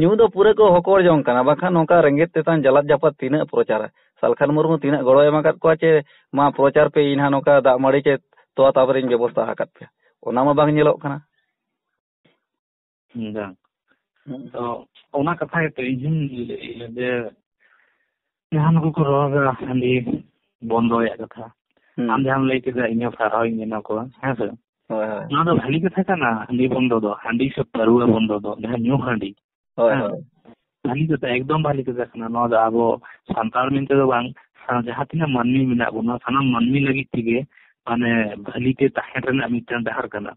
ᱧᱩ ᱫᱚ ᱯᱩᱨᱟᱹ ᱠᱚ ᱦᱚᱠᱚᱲ ᱡᱚᱝ ᱠᱟᱱᱟ ᱵᱟᱠᱷᱟᱱ ᱱᱚᱝᱠᱟ ᱨᱮᱸᱜᱮᱡ ᱛᱮᱛᱟᱝ ᱡᱟᱞᱟᱫ ᱡᱟᱯᱟᱫ ᱛᱤᱱᱟᱹᱜ ᱯᱨᱚᱪᱟᱨᱟ ᱥᱟᱞᱠᱷᱟᱱ ᱢᱩᱨᱢᱩ ᱛᱤᱱᱟᱹᱜ ᱜᱚᱲᱚᱭ ᱮᱢ ᱟᱠᱟᱫ ᱠᱚᱣᱟ ᱪᱮ ᱢᱟ ᱯᱨᱚᱪᱟᱨ ᱯᱮ ᱤᱧ ᱦᱟᱸᱜ ᱱᱚᱝᱠᱟ ᱫᱟᱜ ᱢᱟᱹᱲᱤ ᱪᱮ ᱛᱚᱣᱟ ᱛᱟᱯᱚᱨᱮᱧ ᱵᱮᱵᱚᱥᱛᱷᱟ ᱟᱠᱟᱫ ᱯᱮᱭᱟ ᱚᱱᱟ ᱢᱟ ᱵᱟᱝ ᱧᱮᱞᱚᱜ ᱠᱟᱱᱟ ᱵᱟᱝ ᱛᱚ ᱚᱱᱟ ᱠᱟᱛᱷᱟ ᱜᱮᱛᱚ ᱤᱧ ᱦᱚᱧ ᱞᱟᱹᱭᱟ ᱡᱮ ᱡᱟᱦᱟᱸ ᱱᱩᱠᱩ ᱠᱚ ᱨᱚᱲᱟ ᱦᱟᱺᱰᱤ ᱵᱚᱱᱫᱚ ᱨᱮᱭᱟᱜ ᱠᱟᱛᱷᱟ ᱟᱢ ᱡᱟᱦᱟᱸᱢ ᱞᱟᱹᱭ ᱠᱮᱫᱟ ᱤᱧ ᱦᱚᱸ ᱥᱟᱨᱦᱟᱣ ᱤᱧ ᱮᱢᱟ ᱠᱚᱣᱟ ᱦᱮᱸ ᱥᱮ ನಾನು ಹಳಿಗೆ ತಕನ ಹಂಡಿ ಬಂದದ ಹಂಡಿ ಪರುವ ಬಂದದ ನ್ಯೂ ಹಂಡಿ ভালি কথা একদম ভালি কথা খানা ন যাব সান্তাল মিনতে তো বাং যাহা তিনা মানমি মিনা বনা সানা মানমি লাগি তিগে মানে ভালিতে তাহে রেন আমি তেন দাহার কানা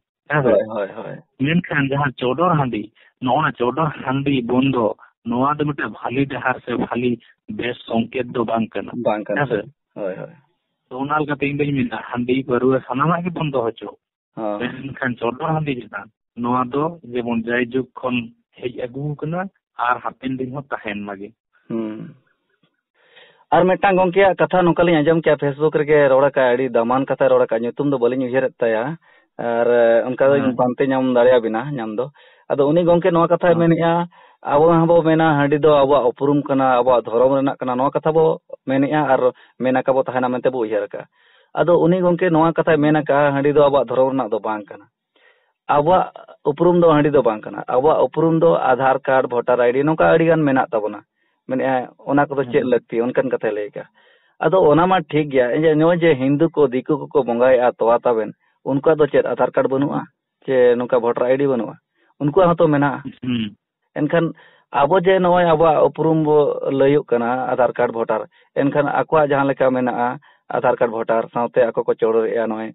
মেনখান যাহা চৌডর হাঁডি নওনা চৌডর হাঁডি বন্ধ নোয়া দো মিটা ভালি দাহার সে ভালি বেশ সংকেত দো বাং কানা বাং কানা হয় হয় তো নাল কাতে ইন্দাই মিনা হাঁডি পরুয়া সানা মাগি বন্ধ হচো ᱮᱱᱠᱷᱟᱱ ᱪᱚᱰᱚᱨ ᱦᱟᱺᱰᱤ ᱪᱮᱛᱟᱱ ᱱᱚᱣᱟ ᱫᱚ ᱡᱮᱢᱚᱱ ᱡᱟᱭᱡᱩᱜᱽ ᱠᱷᱚᱱ ᱦᱮᱡ ᱟᱹᱜᱩ ᱟᱠᱟᱱᱟ ᱟᱨ ᱦᱟᱯᱮᱱ ᱫᱤᱱ ᱦᱚᱸ ᱛᱟᱦᱮᱱ ᱢᱟᱜᱮ ᱟᱨ ᱢᱤᱫᱴᱟᱝ ᱜᱚᱝᱠᱮᱭᱟᱜ ᱠᱟᱛᱷᱟ ᱱᱚᱝᱠᱟᱞᱤᱧ ᱟᱸᱡᱚᱢ ᱠᱮᱜᱼᱟ ᱯᱷᱮᱥᱵᱩᱠ ᱨᱮᱜᱮ ᱨᱚᱲ ᱟᱠᱟᱜᱼᱟ ᱟᱹᱰᱤ ᱫᱟᱢᱟᱱ ᱠᱟᱛᱷᱟ ᱨᱚᱲ ᱟᱠᱟᱜᱼᱟ ᱧᱩᱛᱩم ᱫᱚ ᱵᱟᱹᱞᱤᱧ ᱩᱭᱦᱟᱹᱨᱮᱫ ᱛᱟᱭᱟ ᱟᱨ ᱚᱱᱠᱟ ᱫᱚ ᱵᱟᱝᱛᱮ ᱧᱟᱢ ᱫᱟᱲᱮᱭᱟᱵᱤᱱᱟ ᱧᱟᱢ ᱫᱚ ᱟᱫᱚ ᱩᱱᱤ ᱜᱚᱝᱠᱮ ᱱᱚᱣᱟ ᱠᱟᱛᱷᱟᱭ ᱢᱮᱱᱮᱜᱼᱟ ᱟᱵᱚ ᱦᱚᱸᱵᱚ ᱢᱮᱱᱟ ᱦᱟᱺᱰᱤ ᱫᱚ ᱟᱵᱚᱣᱟᱜ ᱩᱯᱨᱩᱢ ᱠᱟᱱᱟ ᱟᱵᱚᱣᱟᱜ ᱫᱷᱚᱨᱚᱢ ᱨᱮᱱᱟᱜ ᱠᱟᱱᱟ ᱱᱚᱣᱟ ᱠᱟᱛᱷᱟ ᱵᱚ ᱢᱮᱱᱮᱜᱼᱟ ᱟᱨ ᱢᱮᱱᱟᱠᱟ ᱵᱚ ᱛᱟᱦᱮᱱᱟ ᱢᱮᱱᱛᱮ ᱵᱚ ᱩᱭᱦᱟᱹᱨ ᱟᱠᱟᱜᱼᱟ ᱟᱫᱚ ᱩᱱᱤ ᱜᱚᱝᱠᱮ ᱱᱚᱣᱟ ᱠᱟᱛᱷᱟᱭ ᱢᱮᱱ ᱟᱠᱟᱜᱼᱟ ᱦᱟᱺᱰᱤ ᱫᱚ ᱟᱵᱚᱣᱟᱜ ᱫᱷᱚᱨᱚᱢ ᱨᱮᱱᱟᱜ ᱫᱚ ᱵᱟᱝ ᱠᱟᱱᱟ ᱟᱵᱚᱣᱟᱜ ᱩᱯᱨᱩᱢ ᱫᱚ ᱦᱟᱺᱰᱤ ᱫᱚ ᱵᱟᱝ ᱠᱟᱱᱟ ᱟᱵᱚᱣᱟᱜ ᱩᱯᱨᱩᱢ ᱫᱚ ᱟᱫᱷᱟᱨ ᱠᱟᱨᱰ ᱵᱷᱳᱴᱟᱨ ᱟᱭᱰᱤ ᱱᱚᱝᱠᱟ ᱟᱹᱰᱤᱜᱟᱱ ᱢᱮᱱᱟᱜ ᱛᱟᱵᱚᱱᱟ ᱢᱮᱱᱮᱜᱼᱟ ᱚᱱᱟ ᱠᱚᱫᱚ ᱪᱮᱫ ᱞᱟᱹᱠᱛᱤ ᱚᱱᱠᱟᱱ ᱠᱟᱛᱷᱟᱭ ᱞᱟᱹᱭ ᱠᱟᱜᱼᱟ ᱟᱫᱚ ᱚᱱᱟ ᱢᱟ ᱴᱷᱤᱠ ᱜᱮᱭᱟ ᱡᱮ ᱱᱚᱜᱼᱚᱭ ᱡᱮ ᱦᱤᱱᱫᱩ ᱠᱚ ᱫᱤᱠᱩ ᱠᱚᱠᱚ ᱵᱚᱸᱜᱟᱭᱮᱜᱼᱟ ᱛᱚᱣᱟ ᱛᱟᱵᱮᱱ ᱩᱱᱠᱩᱣᱟᱜ ᱫᱚ ᱪᱮᱫ ᱟᱫᱷᱟᱨ ᱠᱟᱨᱰ ᱵᱟᱹᱱᱩᱜᱼᱟ ᱪᱮ ᱱᱚᱝᱠᱟ ᱵᱷᱳᱴᱟᱨ ᱟᱭᱰᱤ ᱵᱟᱹᱱᱩᱜᱼᱟ ᱩᱱᱠᱩᱣᱟᱜ ᱦᱚᱸᱛᱚ ᱢᱮᱱᱟᱜᱼᱟ ᱮᱱᱠᱷᱟᱱ ᱟᱵᱚ ᱡᱮ ᱱᱚᱜᱼᱚᱭ ᱟᱵᱚᱣᱟᱜ ᱩᱯᱨᱩᱢ ᱵᱚ ᱞᱟᱹᱭᱚᱜ ᱠᱟᱱᱟ ᱟᱫᱷᱟᱨ ᱠᱟᱨᱰ ᱵᱷᱳᱴᱟᱨ ᱮᱱᱠᱷᱟᱱ ᱟᱠᱚᱣᱟᱜ ᱡᱟᱦᱟᱸ ᱞᱮᱠᱟ ᱢᱮᱱᱟᱜᱼᱟ ᱟᱫᱷᱟᱨ ᱠᱟᱨᱰ ᱵᱷᱳᱴᱟᱨ ᱥᱟᱶᱛᱮ ᱟᱠᱚ ᱠᱚ ᱪᱚᱰᱚᱨᱮᱜᱼᱟ ᱱᱚᱜᱼᱚᱭ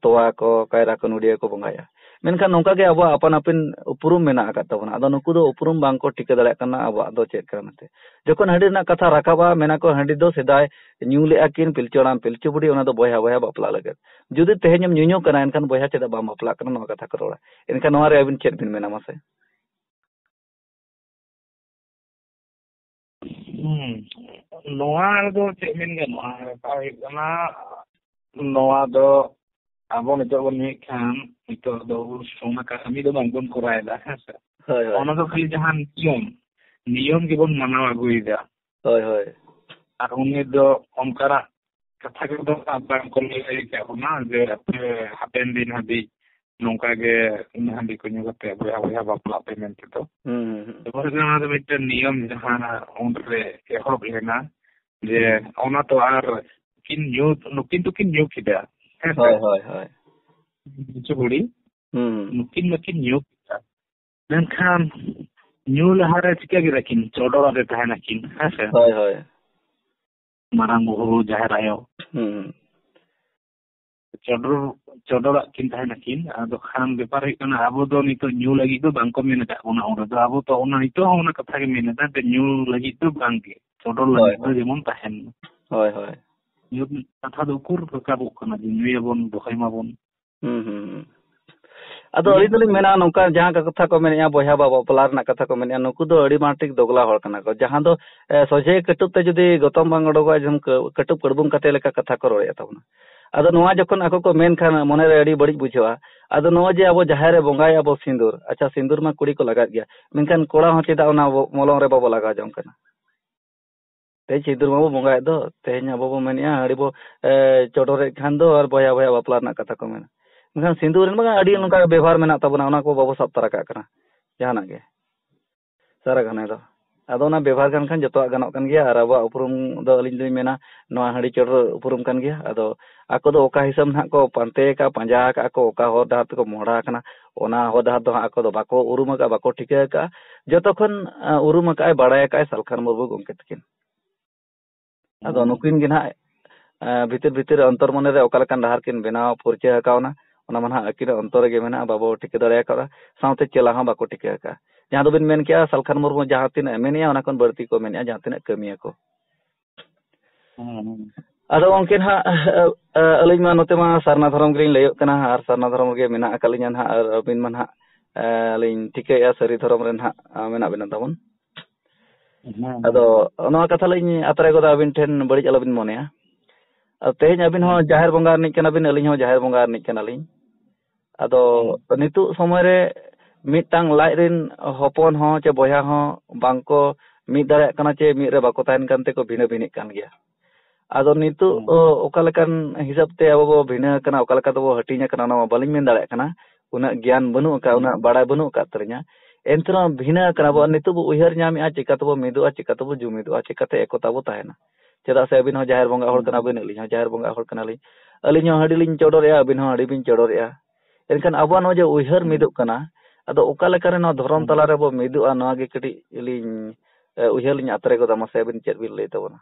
ᱛᱚᱣᱟ ᱠᱚ ᱠᱟᱭᱨᱟ ᱠᱚ ᱱᱩᱰᱤᱭᱟᱹ ᱠᱚ ᱵᱚᱸᱜᱟᱭᱟ ᱢᱮᱱᱠᱷᱟᱱ ᱱᱚᱝᱠᱟ ᱜᱮ ᱟᱵᱚᱣᱟᱜ ᱟᱯᱟᱱ ᱟᱹᱯᱤᱱ ᱩᱯᱨᱩᱢ ᱢᱮᱱᱟᱜ ᱟᱠᱟᱫ ᱛᱟᱵᱚᱱᱟ ᱟᱫᱚ ᱱᱩᱠᱩ ᱫᱚ ᱩᱯᱨᱩᱢ ᱵᱟᱝ ᱠᱚ ᱴᱷᱤᱠᱟᱹ ᱫᱟᱲᱮᱭᱟᱜ ᱠᱟᱱᱟ ᱟᱵᱚᱣᱟᱜ ᱫᱚ ᱪᱮᱫ ᱠᱟᱨᱚᱱᱛᱮ ᱡᱚᱠᱷᱚᱱ ᱦᱟᱺᱰᱤ ᱨᱮᱱᱟᱜ ᱠᱟᱛᱷᱟ ᱨᱟᱠᱟᱵᱟ ᱢᱮᱱᱟᱠᱚ ᱦᱟᱺᱰᱤ ᱫᱚ ᱥᱮᱫᱟᱭ ᱧᱩ ᱞᱮᱜᱼᱟ ᱠᱤᱱ ᱯᱤᱞᱪᱩ ᱦᱟᱲᱟᱢ ᱯᱤᱞᱪᱩ ᱵᱩᱰᱷᱤ ᱚᱱᱟ ᱫᱚ ᱵᱚᱭᱦᱟ ᱵᱚᱭᱦᱟ ᱵᱟᱯᱞᱟ ᱞᱟᱹᱜᱤᱫ ᱡᱩᱫᱤ ᱛᱮᱦᱮᱧᱮᱢ ᱧᱩᱧᱩ ᱠᱟᱱᱟ ᱮᱱᱠᱷᱟᱱ ᱵᱚᱭᱦᱟ ᱪᱮᱫᱟᱜ ᱵᱟᱢ ᱵᱟᱯᱞᱟᱜ ᱠᱟᱱᱟ ᱱᱚᱣᱟ ᱠᱟᱛᱷᱟ ᱠᱚ ᱨᱚᱲᱟ ᱮᱱᱠᱷᱟᱱ ᱱᱚᱣᱟ ᱨᱮ ᱟᱹᱵᱤᱱ ᱪᱮᱫ ᱵᱤᱱ ᱢᱮᱱᱟ ᱢᱟᱥᱮ ᱦᱩᱸ ᱱᱚᱣᱟ ᱨᱮᱫᱚ ᱪᱮᱫ ᱢᱮᱱ ᱜᱟᱱᱚᱜᱼᱟ ᱠᱟᱛᱷᱟ ᱦᱩᱭᱩᱜ ᱠᱟᱱᱟ ᱱᱚᱣᱟ ᱫᱚ ᱟᱵᱚ ᱱᱤᱛᱚᱜ ᱵᱚᱱ ᱧᱩᱭᱮᱫ ᱠᱷᱟᱱ ᱱᱤᱛᱚᱜ ᱫᱚ ᱚᱱᱟ ᱠᱟᱹᱢᱤ ᱫᱚ ᱵᱟᱝᱵᱚᱱ ᱠᱚᱨᱟᱣᱮᱫᱟ ᱦᱮᱸ ᱥᱮ ᱚᱱᱟ ᱫᱚ ᱠᱷᱟᱹᱞᱤ ᱡᱟᱦᱟᱸ ᱱᱤᱭᱚᱢ ᱱᱤᱭᱚᱢ ᱜᱮᱵᱚᱱ ᱢᱟᱱᱟᱣ ᱟᱹᱜᱩᱭᱮᱫᱟ ᱦᱳᱭ ᱦᱳᱭ ᱟᱨ ᱩᱱᱤ ᱫᱚ ᱚᱱᱠᱟᱱᱟᱜ ᱠᱟᱛᱷᱟ ᱠᱚᱫᱚ ᱵᱟᱝᱠᱚ ᱞᱟᱹᱭ ᱫᱟᱲᱮ ᱠᱟᱜ ᱵᱚᱱᱟ ᱡᱮ ᱟᱯᱮ ᱦᱟᱯᱮᱱ ᱫᱤᱱ ᱦᱟᱹᱵᱤᱡ ᱱᱚᱝᱠᱟ ᱜᱮ ᱤᱧ ᱦᱟᱺᱰᱤ ᱠᱚ ᱧᱩ ᱠᱟᱛᱮ ᱵᱚᱭᱦᱟ ᱵᱚᱭᱦᱟ ᱵᱟᱯᱞᱟᱜ ᱯᱮ ᱢᱮᱱᱛᱮ ᱫᱚ ᱛᱟᱨᱯᱚᱨᱮ ᱚᱱᱟ ᱫᱚ ᱢᱤᱫᱴᱮᱱ ᱱᱤᱭᱚᱢ ᱡᱟᱦᱟᱸ ᱩᱱᱨᱮ ᱮᱦᱚᱵ ᱞᱮᱱᱟ ᱡᱮ ᱚᱱᱟ ᱛᱚ ᱟᱨ ᱠᱤᱱ ᱧᱩ ᱱᱩᱠᱤᱱ ᱫᱚᱠᱤᱱ ᱧᱩ ᱠᱮᱫᱟ ᱦᱮᱸ ᱥᱮ ᱠᱤᱪᱷᱩ ᱜᱷᱩᱲᱤ ᱱᱩᱠᱤᱱ ᱢᱟᱠᱤᱱ ᱧᱩ ᱠᱮᱫᱟ ᱢᱮᱱᱠᱷᱟᱱ ᱧᱩ ᱞᱟᱦᱟᱨᱮ ᱪᱤᱠᱟᱹ ᱠᱮᱫᱟ ᱠᱤᱱ ᱪᱚᱰᱚᱨᱟᱫᱮ ᱛᱟᱦᱮᱱᱟᱠᱤᱱ ᱦᱮᱸ ᱥᱮ ᱢᱟᱨᱟᱝ ᱵᱩᱦᱩ ᱡᱟᱦᱮᱨ ᱟᱭᱳ ᱪᱚᱰᱚᱨ ᱪᱚᱰᱚᱨᱟᱜ ᱠᱤᱱ ᱛᱟᱦᱮᱱᱟ ᱠᱤᱱ ᱟᱫᱚ ᱠᱷᱟᱱ ᱵᱮᱯᱟᱨ ᱦᱩᱭᱩᱜ ᱠᱟᱱᱟ ᱟᱵᱚ ᱫᱚ ᱱᱤᱛᱚᱜ ᱧᱩ ᱞᱟᱹᱜᱤᱫ ᱫᱚ ᱵᱟᱝᱠᱚ ᱢᱮᱱ ᱟᱠᱟᱫ ᱵᱚᱱᱟ ᱚᱸᱰᱮ ᱫᱚ ᱟᱵᱚ ᱛᱚ ᱚᱱᱟ ᱱᱤᱛᱚᱜ ᱦᱚᱸ ᱚᱱᱟ ᱠᱟᱛᱷᱟ ᱜᱮ ᱢᱮᱱ ᱮᱫᱟ ᱡᱮ ᱧᱩ ᱞᱟᱹᱜᱤᱫ ᱫᱚ ᱵᱟᱝᱜᱮ ᱪᱚᱰᱚᱨ ᱞᱟᱹᱜᱤᱫ ᱫᱚ ᱡᱮᱢᱚᱱ ᱛᱟᱦᱮᱱ ᱦᱳᱭ ᱦᱳᱭ ᱧᱩ ᱠᱟᱛᱷᱟ ᱫᱚ ᱩᱠᱩᱨ ᱨᱟᱠᱟᱵᱚᱜ ᱠᱟᱱᱟ ᱡᱮ ᱧᱩᱭᱟᱵᱚᱱ ᱫᱚᱦᱚᱭ ᱢᱟᱵᱚᱱ ᱦᱩᱸ ᱦᱩᱸ ᱟᱫᱚ ᱟᱹᱞᱤᱧ ᱫᱚᱞᱤᱧ ᱢᱮᱱᱟ ᱱᱚᱝᱠᱟ ᱡᱟᱦᱟᱸ ᱠᱟᱛᱷᱟ ᱠᱚ ᱢᱮᱱᱮᱜᱼᱟ ᱵᱚᱭᱦᱟ ᱵᱟ ᱵᱟᱯᱞᱟ ᱨᱮᱱᱟᱜ ᱠᱟᱛᱷᱟ ᱠᱚ ᱢᱮᱱᱮᱜᱼᱟ ᱱᱩᱠᱩ ᱫᱚ ᱟᱹᱰᱤ ᱢᱟᱴᱤᱠ ᱫᱚᱜᱞᱟ ᱦᱚᱲ ᱠᱟᱱᱟ ᱠᱚ ᱡᱟᱦᱟᱸ ᱫᱚ ᱥᱚᱡᱷᱮ ᱠᱟᱹᱴᱩᱵ ᱛᱮ ᱡᱩᱫᱤ ᱜᱚᱛᱚᱢ ᱵᱟᱝ ᱚᱰᱚᱠᱚᱜᱼᱟ ᱡᱮᱢ ᱠᱟᱹᱴᱩᱵ ᱠᱟᱹᱲᱵᱩᱝ ᱠᱟᱛᱮ ᱞᱮᱠᱟ ᱠᱟᱛᱷᱟ ᱠᱚ ᱨᱚᱲᱮᱫ ᱛᱟᱵᱚᱱᱟ ᱟᱫᱚ ᱱᱚᱣᱟ ᱡᱚᱠᱷᱚᱱ ᱟᱠᱚ ᱠᱚ ᱢᱮᱱ ᱠᱷᱟᱱ ᱢᱚᱱᱮᱨᱮ ᱟᱹᱰᱤ ᱵᱟᱹᱲᱤᱡ ᱵᱩᱡᱷᱟᱹᱜᱼᱟ ᱟᱫᱚ ᱱᱚᱜᱼᱚᱭ ᱡᱮ ᱟᱵᱚ ᱡᱟᱦᱮᱨ ᱨᱮ ᱵᱚᱸᱜᱟᱭᱟ ᱵᱚ ᱥᱤᱸᱫᱩᱨ ᱟᱪᱪᱷᱟ ᱥᱤᱸᱫᱩᱨ ᱢᱟ ᱠᱩᱲᱤ ᱠᱚ ᱞᱟᱜᱟᱣᱮᱫ ᱜᱮᱭᱟ ᱢᱮᱱᱠᱷᱟᱱ ᱠᱚᱲᱟ ᱦᱚᱸ ᱪᱮᱫᱟᱜ ᱚᱱᱟ ᱢᱚᱞᱚᱝ ᱨᱮ ᱵᱟᱵᱚ ᱞᱟᱜᱟᱣ ᱡᱚᱝ ᱠᱟᱱᱟ ᱛᱮᱦᱮᱧ ᱥᱤᱸᱫᱩᱨ ᱢᱟᱵᱚ ᱵᱚᱸᱜᱟᱭᱮᱫ ᱫᱚ ᱛᱮᱦᱮᱧ ᱟᱵᱚ ᱵᱚ ᱢᱮᱱᱮᱜᱼᱟ ᱦᱟᱺᱰᱤ ᱵᱚ ᱪᱚᱰᱚᱨᱮᱫ ᱠᱷᱟᱱ ᱫᱚ ᱟᱨ ᱵᱚᱭᱦᱟ ᱵᱚᱭᱦᱟ ᱵᱟᱯᱞᱟ ᱨᱮᱱᱟᱜ ᱠᱟᱛᱷᱟ ᱠᱚ ᱢᱮᱱᱟ ᱢᱮᱱᱠᱷᱟᱱ ᱥᱤᱸᱫᱩᱨ ᱨᱮᱱ ᱵᱟᱝ ᱟᱹᱰᱤ ᱱᱚᱝᱠᱟ ᱵᱮᱵᱷᱟᱨ ᱢᱮᱱᱟᱜ ᱛᱟᱵᱚᱱᱟ ᱚᱱᱟ ᱠᱚ ᱵᱟᱵᱚ ᱥᱟᱵ ᱛᱟᱨᱟ ᱠᱟᱜ ᱠᱟᱱᱟ ᱡᱟᱦᱟᱱᱟᱜ ᱜᱮ ᱥᱟᱨᱟ ᱜᱷᱟᱱᱮ ᱫᱚ ᱟᱫᱚ ᱚᱱᱟ ᱵᱮᱵᱚᱦᱟᱨ ᱠᱟᱱ ᱠᱷᱟᱱ ᱡᱚᱛᱚᱣᱟᱜ ᱜᱟᱱᱚᱜ ᱠᱟᱱ ᱜᱮᱭᱟ ᱟᱨ ᱟᱵᱚᱣᱟᱜ ᱩᱯᱨᱩᱢ ᱫᱚ ᱟᱹᱞᱤᱧ ᱫᱚᱞᱤᱧ ᱢᱮᱱᱟ ᱱᱚᱣᱟ ᱦᱟᱺᱰᱤ ᱪᱚᱰᱚᱨ ᱩᱯᱨᱩᱢ ᱠᱟᱱ ᱜᱮᱭᱟ ᱟᱫᱚ ᱟᱠᱚ ᱫᱚ ᱚᱠᱟ ᱦᱤᱥᱟᱹᱵ ᱱᱟᱦᱟᱜ ᱠᱚ ᱯᱟᱱᱛᱮ ᱟᱠᱟᱫᱼᱟ ᱯᱟᱸᱡᱟ ᱟᱠᱟᱫᱼᱟ ᱠᱚ ᱚᱠᱟ ᱦᱚᱨ ᱰᱟᱦᱟᱨ ᱛᱮᱠᱚ ᱢᱚᱦᱰᱟ ᱟᱠᱟᱱᱟ ᱚᱱᱟ ᱦᱚᱨ ᱰᱟᱦᱟᱨ ᱫᱚ ᱦᱟᱸᱜ ᱟᱠᱚ ᱫᱚ ᱵᱟᱠᱚ ᱩᱨᱩᱢ ᱟᱠᱟᱫᱼᱟ ᱵᱟᱠᱚ ᱴᱷᱤᱠᱟᱹ ᱟᱠᱟᱫᱼᱟ ᱡᱚᱛᱚ ᱠᱷᱚᱱ ᱩᱨᱩᱢ ᱟᱠᱟᱫᱼᱟᱭ ᱵᱟᱲᱟᱭ ᱟᱠᱟᱫᱼᱟᱭ ᱥᱟᱞᱠᱷᱟᱱ ᱢᱩᱨᱢᱩ ᱜᱚᱢᱠᱮ ᱛᱟᱹᱠᱤᱱ ᱟᱫᱚ ᱱᱩᱠᱤᱱ ᱜᱮ ᱱᱟᱦᱟᱜ ᱵᱷᱤᱛᱤᱨ ᱵᱷᱤᱛᱤᱨ ᱚᱱᱛᱚᱨ ᱢᱚᱱᱮᱨᱮ ᱚᱠᱟ ᱞᱮᱠᱟᱱ ᱰᱟᱦᱟᱨ ᱠᱤᱱ ᱵᱮᱱᱟᱣ ᱯᱚᱨᱪᱟᱹ ᱟᱠᱟᱣᱱᱟ ᱚᱱᱟ ᱢᱟ ᱱᱟᱦᱟᱜ ᱟᱹᱠᱤᱱᱟᱜ ᱚᱱᱛᱚᱨ ᱨᱮᱜᱮ ᱢᱮᱱᱟᱜᱼᱟ ᱵᱟᱵᱚ ᱴᱷᱤᱠᱟᱹ ᱫᱟᱲᱮ ᱟᱠᱟᱫᱟ ᱥᱟᱶᱛᱮ ᱪᱮᱞᱟ ᱦᱚᱸ ᱵᱟᱠᱚ ᱴᱷᱤᱠᱟᱹ ᱟᱠᱟᱫᱼᱟ ᱡᱟᱦᱟᱸ ᱫᱚᱵᱤᱱ ᱢᱮᱱ ᱠᱮᱜᱼᱟ ᱥᱟᱞᱠᱷᱟᱱ ᱢᱩᱨᱢᱩ ᱡᱟᱦᱟᱸ ᱛᱤᱱᱟᱹᱜ ᱢᱮᱱᱮᱜᱼᱟ ᱚᱱᱟ ᱠᱷᱚᱱ ᱵᱟᱹᱲᱛᱤ ᱠᱚ ᱢᱮᱱᱮᱜᱼᱟ ᱡᱟᱦᱟᱸ ᱛᱤᱱᱟᱹᱜ ᱠᱟᱹᱢᱤᱭᱟ ᱠᱚ ᱟᱫᱚ ᱜᱚᱝᱠᱮ ᱦᱟᱸᱜ ᱟᱹᱞᱤᱧ ᱢᱟ ᱱᱚᱛᱮ ᱢᱟ ᱥᱟᱨᱱᱟ ᱫᱷᱚᱨᱚᱢ ᱜᱮᱞᱤᱧ ᱞᱟᱹᱭᱚᱜ ᱠᱟᱱᱟ ᱟᱨ ᱥᱟᱨᱱᱟ ᱫᱷᱚᱨᱚᱢ ᱨᱮᱜᱮ ᱢᱮᱱᱟᱜ ᱟᱠᱟᱫ ᱞᱤᱧᱟ ᱱᱟᱦᱟᱜ ᱟᱨ ᱟᱹᱵᱤᱱ ᱢᱟ ᱱᱟᱦᱟᱜ ᱞᱤᱧ ᱴᱷᱤᱠᱟᱹᱭᱮᱜᱼᱟ ᱥᱟᱹᱨᱤ ᱫᱷᱚᱨᱚᱢ ᱨᱮ ᱱᱟᱦᱟᱜ ᱢᱮᱱᱟᱜ ᱵᱤᱱᱟ ᱛᱟᱵᱚᱱ ᱟᱫᱚ ᱱᱚᱣᱟ ᱠᱟᱛᱷᱟ ᱞᱤᱧ ᱟᱛᱨᱟ ᱜᱚᱫᱟ ᱟᱹᱵᱤᱱ ᱴᱷᱮᱱ ᱵᱟᱹᱲᱤᱡ ᱟᱞᱚᱵᱤᱱ ᱢᱚᱱᱮᱭᱟ ᱛᱮᱦᱮᱧ ᱟᱹᱵᱤᱱ ᱦᱚᱸ ᱡᱟᱦᱮᱨ ᱵᱚᱸᱜᱟ ᱨᱤᱱᱤᱡ ᱠᱟᱱᱟᱵᱤᱱ ᱟᱹᱞᱤᱧ ᱦᱚᱸ ᱡᱟᱦᱮᱨ ᱵᱚᱸᱜᱟ ᱨᱤᱱᱤᱡ ᱠᱟᱱᱟᱞᱤᱧ ᱟᱫᱚ ᱱᱤᱛᱚᱜ ᱥᱚᱢᱚᱭ ᱨᱮ mitang lairin hopon ho ce boya ho bangko mit dare kana ce mit re bako tain kan teko bina bini kan Adon itu nitu hmm. okalakan hisap te abo bo bina kana okalakan to bo hatinya kana nama baling min dare kana una gian bunu ka una bara bunu ka ternya. Entro bina kana bo nitu bo uher nyami a cika to bo midu a cika bo jumi du a cika te eko tabo tahena. Cita saya bina jahir bunga hor kana bini lihnya jahir bunga hor kana lih. hadi lin cedor ya hadi hadilin cedor ya. Enkan abo anu je uher midu kana. ᱟᱛᱨᱮ ᱠᱚᱫᱟ ᱢᱟᱥᱮ ᱟᱹᱵᱤᱱ ᱪᱮᱫ ᱵᱤᱱ ᱞᱟᱹᱭ ᱫᱟᱲᱮᱭᱟᱜᱼᱟ